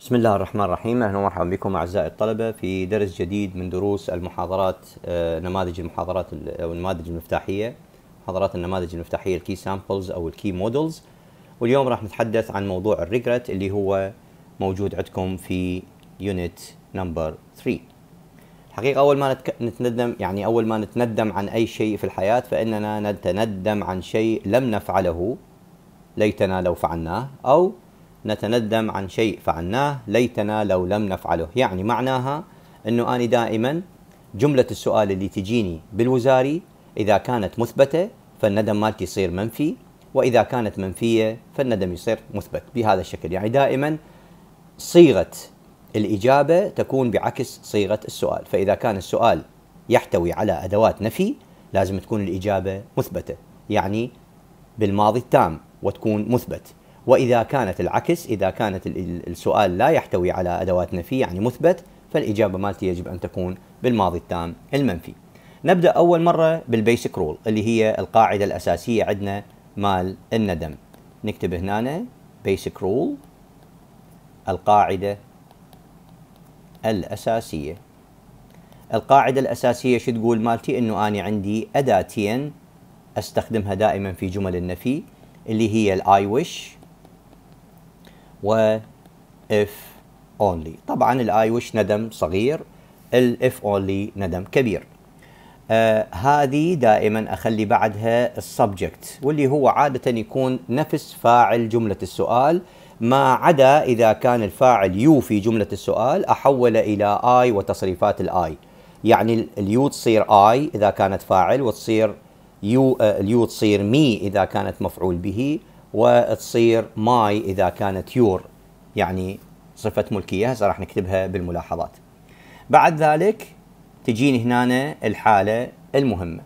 بسم الله الرحمن الرحيم اهلا ومرحبا بكم اعزائي الطلبه في درس جديد من دروس المحاضرات آه، نماذج المحاضرات او النماذج المفتاحيه محاضرات النماذج المفتاحيه الكي سامبلز او الكي مودلز واليوم راح نتحدث عن موضوع الريجريت اللي هو موجود عندكم في يونت نمبر 3 حقيقه اول ما نتندم يعني اول ما نتندم عن اي شيء في الحياه فاننا نتندم عن شيء لم نفعله ليتنا لو فعلناه او نتندم عن شيء فعلناه ليتنا لو لم نفعله يعني معناها أنه أنا دائما جملة السؤال اللي تجيني بالوزاري إذا كانت مثبتة فالندم مالتي يصير منفي وإذا كانت منفية فالندم يصير مثبت بهذا الشكل يعني دائما صيغة الإجابة تكون بعكس صيغة السؤال فإذا كان السؤال يحتوي على أدوات نفي لازم تكون الإجابة مثبتة يعني بالماضي التام وتكون مثبت وإذا كانت العكس إذا كانت السؤال لا يحتوي على أدوات نفي يعني مثبت فالإجابة مالتي يجب أن تكون بالماضي التام المنفي نبدأ أول مرة بالبيسك رول اللي هي القاعدة الأساسية عندنا مال الندم نكتب هنا بيسك رول القاعدة الأساسية القاعدة الأساسية شو تقول مالتي أنه أنا عندي أداتين أستخدمها دائما في جمل النفي اللي هي الآي ويش و if only طبعا الاي وش ندم صغير الاف اونلي ندم كبير آه هذه دائما اخلي بعدها السبجكت واللي هو عاده يكون نفس فاعل جمله السؤال ما عدا اذا كان الفاعل يو في جمله السؤال احول الى اي وتصريفات الاي يعني اليو تصير اي اذا كانت فاعل وتصير يو آه، اليو تصير مي اذا كانت مفعول به وتصير ماي اذا كانت يور يعني صفه ملكيه هسه راح نكتبها بالملاحظات بعد ذلك تجيني هنا الحاله المهمه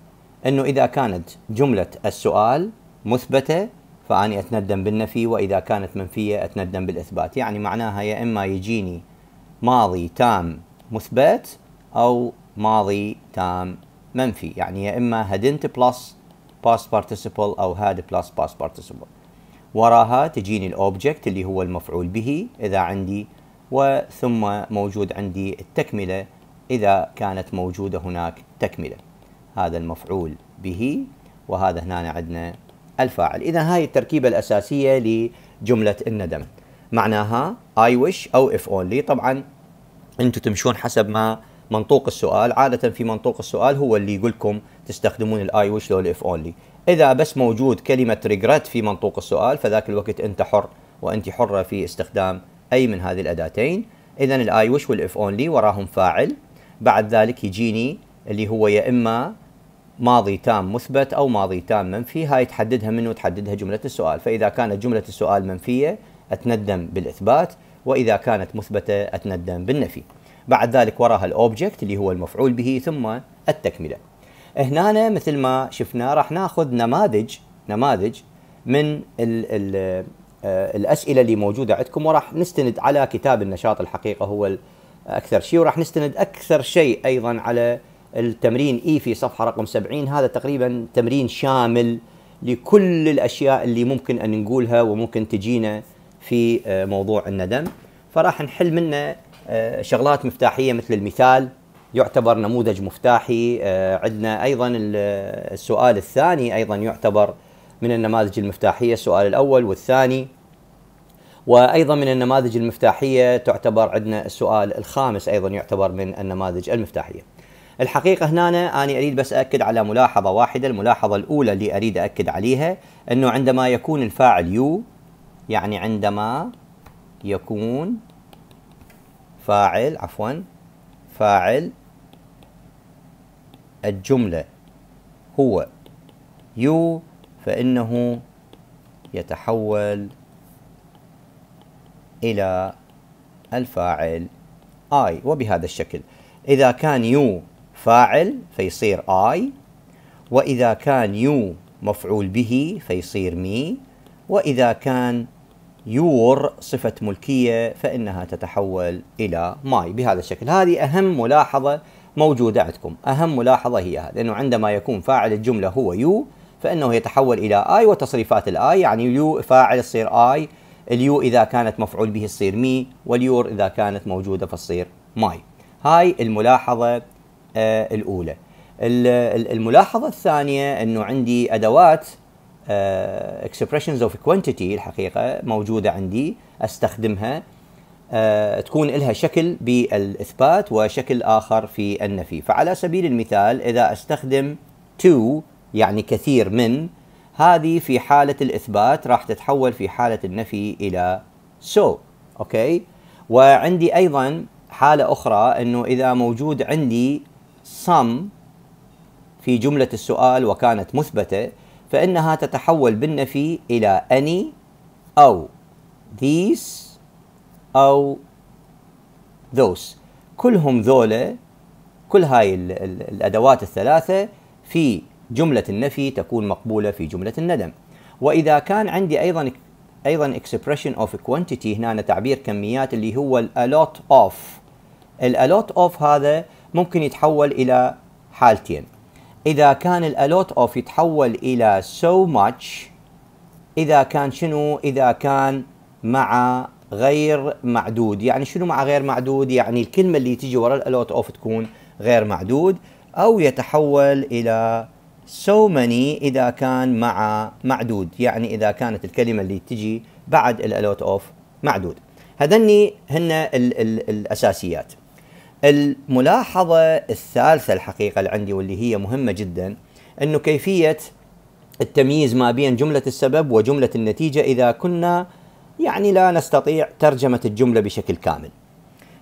انه اذا كانت جمله السؤال مثبته فاني اتندم بالنفي واذا كانت منفيه اتندم بالاثبات يعني معناها يا اما يجيني ماضي تام مثبت او ماضي تام منفي يعني يا اما هدنت بلس باست بارتيسيبل او هاد بلس باست بارتيسيبل وراها تجيني الاوبجكت اللي هو المفعول به اذا عندي وثم موجود عندي التكمله اذا كانت موجوده هناك تكمله هذا المفعول به وهذا هنا عندنا الفاعل اذا هاي التركيبه الاساسيه لجمله الندم معناها اي wish او اف اونلي طبعا انتم تمشون حسب ما منطوق السؤال عاده في منطوق السؤال هو اللي يقول لكم تستخدمون الاي وش لو الاف اونلي اذا بس موجود كلمه ريجريت في منطوق السؤال فذاك الوقت انت حر وانت حره في استخدام اي من هذه الاداتين اذا الاي وش والاف اونلي وراهم فاعل بعد ذلك يجيني اللي هو يا اما ماضي تام مثبت او ماضي تام منفي هاي تحددها منه تحددها جمله السؤال فاذا كانت جمله السؤال منفيه اتندم بالاثبات واذا كانت مثبته اتندم بالنفي بعد ذلك وراها الاوبجكت اللي هو المفعول به ثم التكمله هنا مثل ما شفنا راح ناخذ نماذج نماذج من ال ال آه، الاسئله اللي موجوده عندكم وراح نستند على كتاب النشاط الحقيقه هو اكثر شيء وراح نستند اكثر شيء ايضا على التمرين اي e في صفحه رقم 70 هذا تقريبا تمرين شامل لكل الاشياء اللي ممكن ان نقولها وممكن تجينا في آه، موضوع الندم فراح نحل منه آه، شغلات مفتاحيه مثل المثال يعتبر نموذج مفتاحي آه، عندنا ايضا السؤال الثاني ايضا يعتبر من النماذج المفتاحيه السؤال الاول والثاني وايضا من النماذج المفتاحيه تعتبر عندنا السؤال الخامس ايضا يعتبر من النماذج المفتاحيه. الحقيقه هنا أنا, اريد بس اكد على ملاحظه واحده، الملاحظه الاولى اللي اريد اكد عليها انه عندما يكون الفاعل يو يعني عندما يكون فاعل عفوا فاعل الجملة هو يو فإنه يتحول إلى الفاعل I وبهذا الشكل إذا كان يو فاعل فيصير I وإذا كان يو مفعول به فيصير مي وإذا كان يور صفة ملكية فإنها تتحول إلى ماي بهذا الشكل هذه أهم ملاحظة موجودة عندكم أهم ملاحظة هي هذا لأنه عندما يكون فاعل الجملة هو يو فإنه يتحول إلى آي وتصريفات الآي يعني يو فاعل تصير آي اليو إذا كانت مفعول به تصير مي واليور إذا كانت موجودة فتصير ماي هاي الملاحظة آه، الأولى الملاحظة الثانية أنه عندي أدوات اكسبريشنز اوف كوانتيتي الحقيقه موجوده عندي استخدمها آه، تكون لها شكل بالاثبات وشكل اخر في النفي فعلى سبيل المثال اذا استخدم to يعني كثير من هذه في حاله الاثبات راح تتحول في حاله النفي الى so اوكي وعندي ايضا حاله اخرى انه اذا موجود عندي some في جمله السؤال وكانت مثبته فإنها تتحول بالنفي إلى any أو these أو those كلهم ذولا كل هاي الأدوات الثلاثة في جملة النفي تكون مقبولة في جملة الندم وإذا كان عندي أيضا أيضا expression of quantity هنا تعبير كميات اللي هو ال a lot of a lot of هذا ممكن يتحول إلى حالتين إذا كان ال a lot of يتحول إلى so much إذا كان شنو؟ إذا كان مع غير معدود يعني شنو مع غير معدود يعني الكلمة اللي تجي ورا ال a lot of تكون غير معدود أو يتحول إلى so many إذا كان مع معدود يعني إذا كانت الكلمة اللي تجي بعد ال a lot of معدود هذني هن الـ الـ الأساسيات الملاحظة الثالثة الحقيقة اللي عندي واللي هي مهمة جدا أنه كيفية التمييز ما بين جملة السبب وجملة النتيجة إذا كنا يعني لا نستطيع ترجمة الجملة بشكل كامل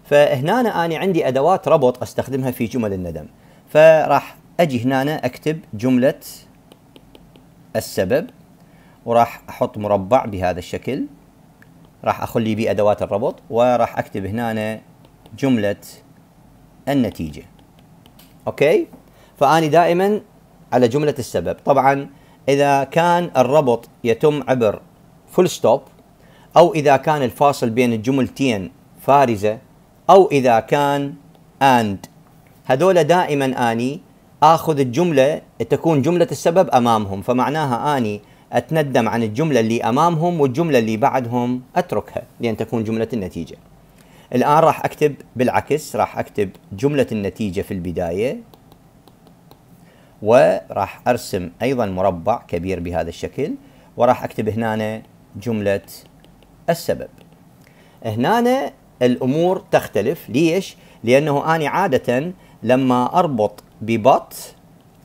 فهنا أنا, عندي أدوات ربط أستخدمها في جمل الندم فراح أجي هنا أكتب جملة السبب وراح أحط مربع بهذا الشكل راح أخلي بادوات أدوات الربط وراح أكتب هنا جملة النتيجة أوكي فأني دائما على جملة السبب طبعا إذا كان الربط يتم عبر فول ستوب أو إذا كان الفاصل بين الجملتين فارزة أو إذا كان and هذول دائما أني آخذ الجملة تكون جملة السبب أمامهم فمعناها أني أتندم عن الجملة اللي أمامهم والجملة اللي بعدهم أتركها لأن تكون جملة النتيجة الآن راح أكتب بالعكس راح أكتب جملة النتيجة في البداية وراح أرسم أيضا مربع كبير بهذا الشكل وراح أكتب هنا جملة السبب هنا الأمور تختلف ليش؟ لأنه أنا عادة لما أربط ببط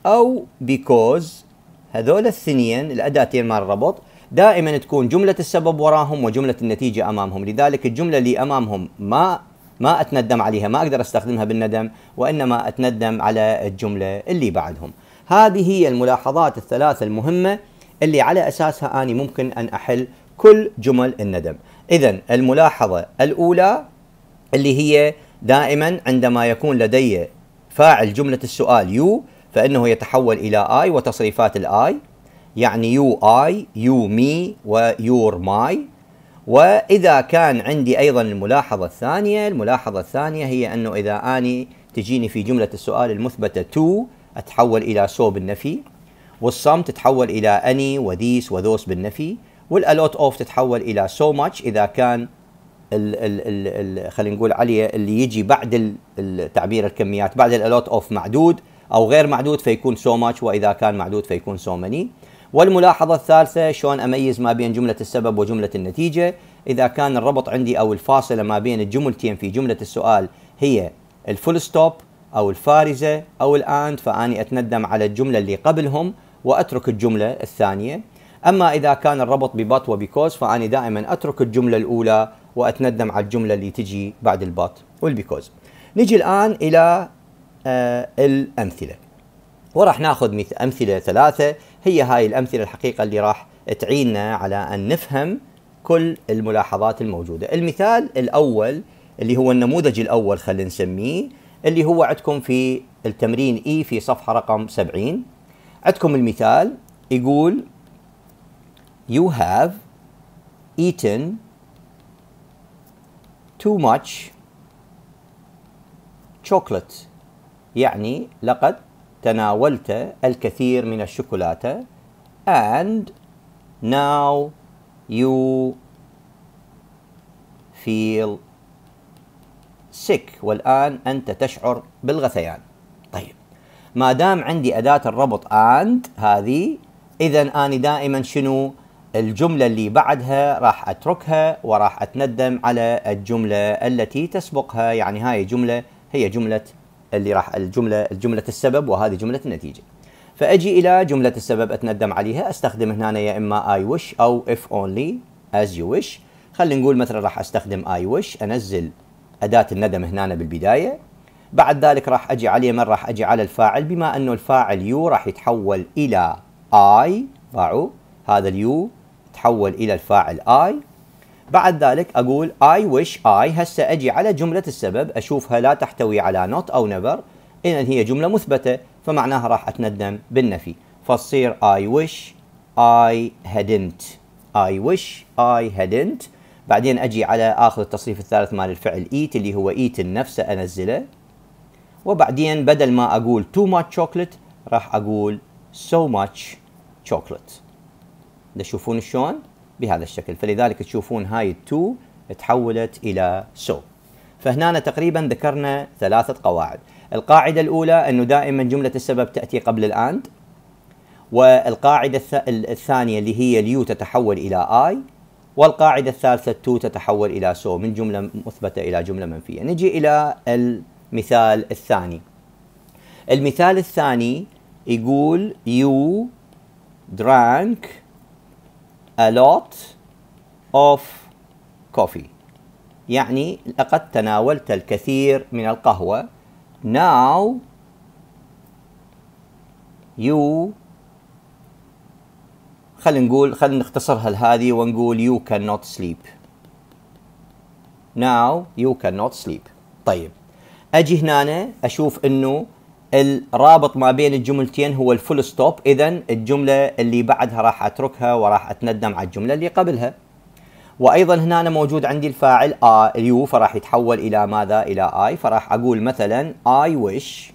أو بكوز هذول الثنين الأداتين مال الربط دائما تكون جملة السبب وراهم وجملة النتيجة أمامهم لذلك الجملة اللي أمامهم ما ما أتندم عليها ما أقدر أستخدمها بالندم وإنما أتندم على الجملة اللي بعدهم هذه هي الملاحظات الثلاثة المهمة اللي على أساسها أني ممكن أن أحل كل جمل الندم إذا الملاحظة الأولى اللي هي دائما عندما يكون لدي فاعل جملة السؤال يو فإنه يتحول إلى آي وتصريفات الآي يعني يو اي يو مي ويور ماي واذا كان عندي ايضا الملاحظه الثانيه الملاحظه الثانيه هي انه اذا اني تجيني في جمله السؤال المثبته تو اتحول الى سو بالنفي والصم تتحول الى اني وذيس وذوس بالنفي والالوت اوف تتحول الى سو so ماتش اذا كان خلينا نقول عليه اللي يجي بعد تعبير الكميات بعد الالوت اوف معدود او غير معدود فيكون سو so ماتش واذا كان معدود فيكون سو so ماني والملاحظة الثالثة شلون أميز ما بين جملة السبب وجملة النتيجة إذا كان الربط عندي أو الفاصلة ما بين الجملتين في جملة السؤال هي الفول ستوب أو الفارزة أو الآند فأني أتندم على الجملة اللي قبلهم وأترك الجملة الثانية أما إذا كان الربط ببط وبيكوز فأني دائما أترك الجملة الأولى وأتندم على الجملة اللي تجي بعد البط والبيكوز نجي الآن إلى آه الأمثلة وراح ناخذ أمثلة ثلاثة هي هاي الأمثلة الحقيقة اللي راح تعيننا على أن نفهم كل الملاحظات الموجودة المثال الأول اللي هو النموذج الأول خلينا نسميه اللي هو عندكم في التمرين E في صفحة رقم 70 عندكم المثال يقول You have eaten too much chocolate يعني لقد تناولت الكثير من الشوكولاتة and now you feel sick والآن أنت تشعر بالغثيان طيب ما دام عندي أداة الربط and هذه إذا أنا دائما شنو الجملة اللي بعدها راح أتركها وراح أتندم على الجملة التي تسبقها يعني هاي جملة هي جملة اللي راح الجمله الجمله السبب وهذه جمله النتيجه فاجي الى جمله السبب اتندم عليها استخدم هنا يا اما اي وش او اف اونلي از يو وش خلينا نقول مثلا راح استخدم اي وش انزل اداه الندم هنا بالبدايه بعد ذلك راح اجي عليه من راح اجي على الفاعل بما انه الفاعل يو راح يتحول الى اي ضعوا هذا اليو تحول الى الفاعل اي بعد ذلك اقول I wish I هسه اجي على جمله السبب اشوفها لا تحتوي على not او never اذا هي جمله مثبته فمعناها راح اتندم بالنفي فتصير I wish I hadn't I wish I hadn't بعدين اجي على اخر التصريف الثالث مال الفعل eat اللي هو eat نفسه انزله وبعدين بدل ما اقول too much chocolate راح اقول so much chocolate تشوفون شلون؟ بهذا الشكل فلذلك تشوفون هاي التو تحولت الى سو فهنا تقريبا ذكرنا ثلاثة قواعد القاعدة الأولى أنه دائما جملة السبب تأتي قبل الأند والقاعدة الثانية اللي هي اليو تتحول إلى آي والقاعدة الثالثة تو تتحول إلى سو من جملة مثبتة إلى جملة منفية نجي إلى المثال الثاني المثال الثاني يقول يو drank a lot of coffee يعني لقد تناولت الكثير من القهوة now you خلينا نقول خلينا نختصرها لهذه ونقول you cannot sleep now you cannot sleep طيب اجي هنا اشوف انه الرابط ما بين الجملتين هو الفول ستوب اذا الجمله اللي بعدها راح اتركها وراح اتندم على الجمله اللي قبلها وايضا هنا أنا موجود عندي الفاعل يو اليو فراح يتحول الى ماذا الى اي فراح اقول مثلا اي ويش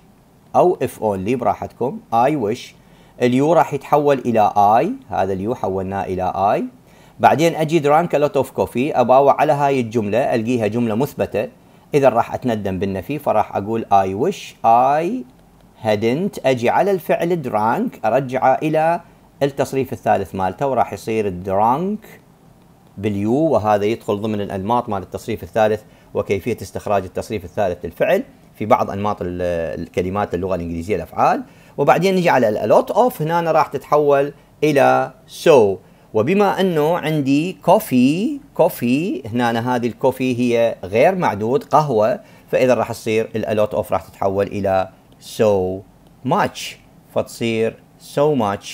او اف اونلي براحتكم اي ويش اليو راح يتحول الى اي هذا اليو حولناه الى اي بعدين اجي درانك لوت اوف كوفي اباوع على هاي الجمله القيها جمله مثبته اذا راح اتندم بالنفي فراح اقول اي ويش اي هدنت اجي على الفعل درانك ارجعه الى التصريف الثالث مالته وراح يصير درانك باليو وهذا يدخل ضمن الانماط مال التصريف الثالث وكيفيه استخراج التصريف الثالث للفعل في بعض انماط الكلمات اللغه الانجليزيه الافعال وبعدين نجي على الالوت اوف هنا راح تتحول الى سو so. وبما انه عندي كوفي كوفي هنا هذه الكوفي هي غير معدود قهوه فاذا راح تصير الالوت اوف راح تتحول الى so much فتصير so much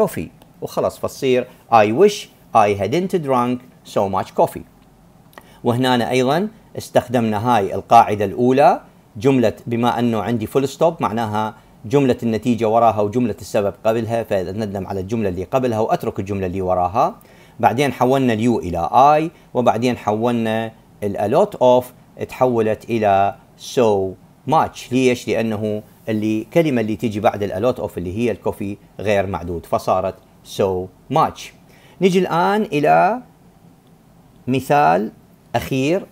coffee وخلص فتصير I wish I hadn't drunk so much coffee وهنا أيضا استخدمنا هاي القاعدة الأولى جملة بما أنه عندي full ستوب معناها جملة النتيجة وراها وجملة السبب قبلها فندم على الجملة اللي قبلها وأترك الجملة اللي وراها بعدين حولنا اليو إلى I وبعدين حولنا الألوت أوف تحولت إلى so ماتش ليش؟ لانه اللي كلمه اللي تيجي بعد الالوت اوف اللي هي الكوفي غير معدود فصارت سو so ماتش نجي الان الى مثال اخير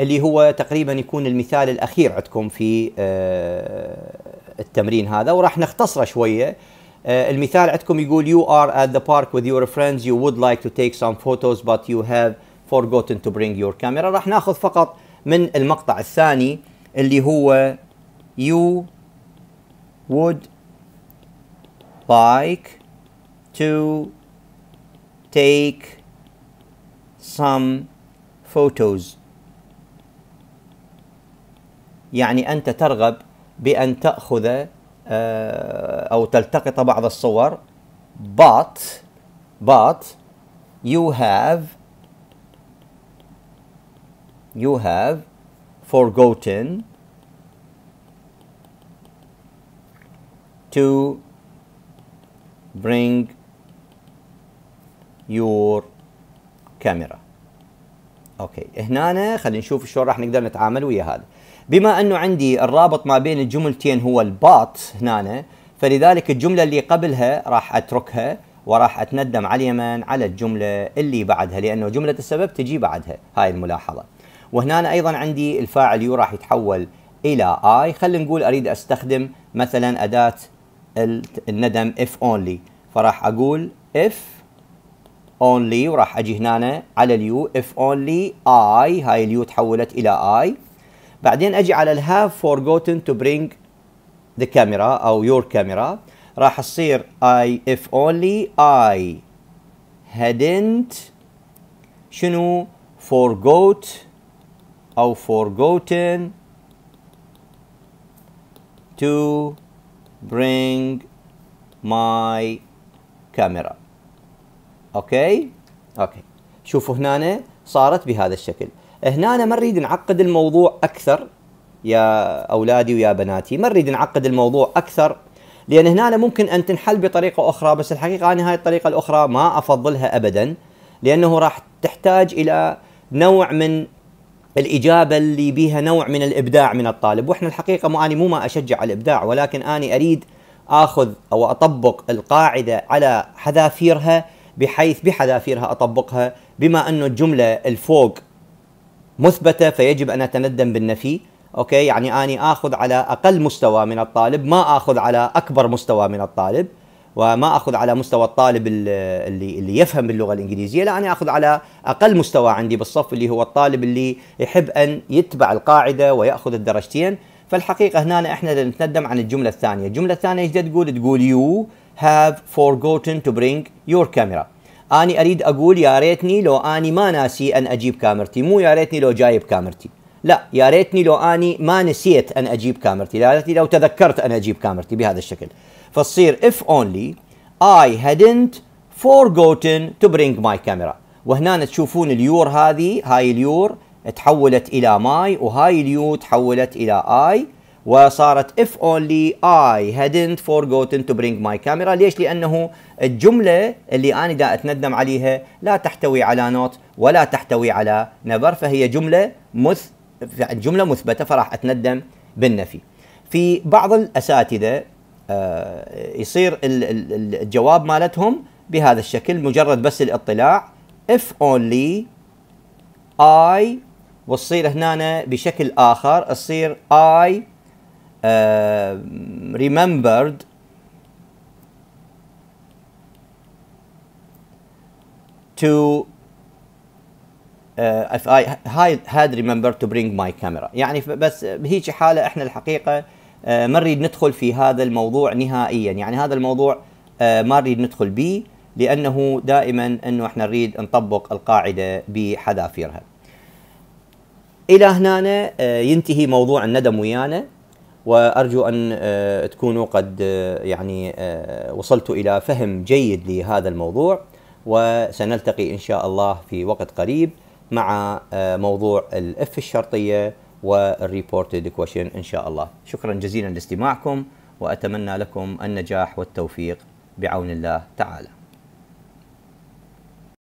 اللي هو تقريبا يكون المثال الاخير عندكم في آه، التمرين هذا وراح نختصره شويه آه، المثال عندكم يقول you are at the park with your friends you would like to take some photos but you have forgotten to bring your camera راح ناخذ فقط من المقطع الثاني اللي هو you would like to take some photos يعني أنت ترغب بأن تأخذ أو تلتقط بعض الصور but but you have you have forgotten to bring your camera اوكي هنا خلينا نشوف شلون راح نقدر نتعامل ويا هذا بما انه عندي الرابط ما بين الجملتين هو البات هنا فلذلك الجمله اللي قبلها راح اتركها وراح اتندم على اليمن على الجمله اللي بعدها لانه جمله السبب تجي بعدها هاي الملاحظه وهنا أنا أيضا عندي الفاعل يو راح يتحول إلى I خلينا نقول أريد أستخدم مثلا أداة الندم if only فراح أقول if only وراح أجي هنا على اليو if only I هاي اليو تحولت إلى I بعدين أجي على الهاف forgotten to bring the camera أو your camera راح تصير I if only I hadn't شنو forgot أو forgotten to bring my camera اوكي اوكي شوفوا هنا صارت بهذا الشكل هنا ما نريد نعقد الموضوع اكثر يا اولادي ويا بناتي ما نريد نعقد الموضوع اكثر لان هنا ممكن ان تنحل بطريقه اخرى بس الحقيقه انا هاي الطريقه الاخرى ما افضلها ابدا لانه راح تحتاج الى نوع من الاجابه اللي بيها نوع من الابداع من الطالب واحنا الحقيقه مو اني مو ما اشجع على الابداع ولكن اني اريد اخذ او اطبق القاعده على حذافيرها بحيث بحذافيرها اطبقها بما انه الجمله الفوق مثبته فيجب ان اتندم بالنفي اوكي يعني اني اخذ على اقل مستوى من الطالب ما اخذ على اكبر مستوى من الطالب وما اخذ على مستوى الطالب اللي اللي يفهم باللغه الانجليزيه لا انا اخذ على اقل مستوى عندي بالصف اللي هو الطالب اللي يحب ان يتبع القاعده وياخذ الدرجتين فالحقيقه هنا احنا نتندم عن الجمله الثانيه الجمله الثانيه ايش تقول تقول يو هاف forgotten تو برينج يور كاميرا اني اريد اقول يا ريتني لو اني ما ناسي ان اجيب كاميرتي مو يا ريتني لو جايب كاميرتي لا يا ريتني لو اني ما نسيت ان اجيب كاميرتي يا ريتني لو تذكرت ان اجيب كاميرتي بهذا الشكل فتصير if only I hadn't forgotten to bring my camera وهنا تشوفون اليور هذه هاي اليور تحولت إلى ماي وهاي اليو تحولت إلى I وصارت if only I hadn't forgotten to bring my camera ليش لأنه الجملة اللي أنا دا أتندم عليها لا تحتوي على نوت ولا تحتوي على never فهي جملة مث جملة مثبتة فراح أتندم بالنفي في بعض الأساتذة آه، يصير الجواب مالتهم بهذا الشكل مجرد بس الاطلاع if only I وتصير هنا بشكل آخر تصير I uh, remembered to uh, if I had remembered to bring my camera يعني بس بهيك حالة احنا الحقيقة آه، ما نريد ندخل في هذا الموضوع نهائيا يعني هذا الموضوع آه، ما نريد ندخل به لانه دائما انه احنا نريد نطبق القاعده بحذافيرها. الى هنا آه، ينتهي موضوع الندم ويانا وارجو ان تكونوا قد يعني وصلتوا الى فهم جيد لهذا الموضوع وسنلتقي ان شاء الله في وقت قريب مع موضوع الاف الشرطيه والريبورتد كويشن إن شاء الله شكرا جزيلا لاستماعكم وأتمنى لكم النجاح والتوفيق بعون الله تعالى